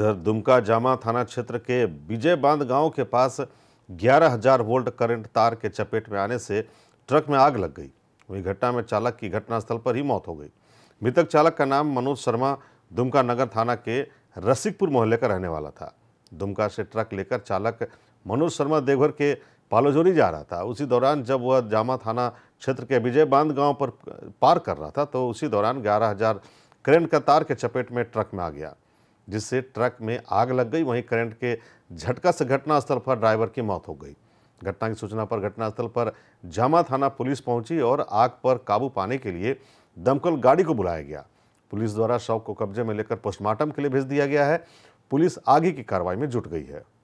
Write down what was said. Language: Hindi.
इधर दुमका जामा थाना क्षेत्र के विजय बांध गांव के पास 11000 वोल्ट करंट तार के चपेट में आने से ट्रक में आग लग गई वहीं घटना में चालक की घटनास्थल पर ही मौत हो गई मृतक चालक का नाम मनोज शर्मा दुमका नगर थाना के रसिकपुर मोहल्ले का रहने वाला था दुमका से ट्रक लेकर चालक मनोज शर्मा देवघर के पालोजोरी जा रहा था उसी दौरान जब वह जामा थाना क्षेत्र के विजय बांध गांव पर पार कर रहा था तो उसी दौरान ग्यारह हजार करेंट का तार के चपेट में ट्रक में आ गया जिससे ट्रक में आग लग गई वहीं करंट के झटका से घटनास्थल पर ड्राइवर की मौत हो गई घटना की सूचना पर घटनास्थल पर जामा थाना पुलिस पहुंची और आग पर काबू पाने के लिए दमकल गाड़ी को बुलाया गया पुलिस द्वारा शव को कब्जे में लेकर पोस्टमार्टम के लिए भेज दिया गया है पुलिस आगे की कार्रवाई में जुट गई है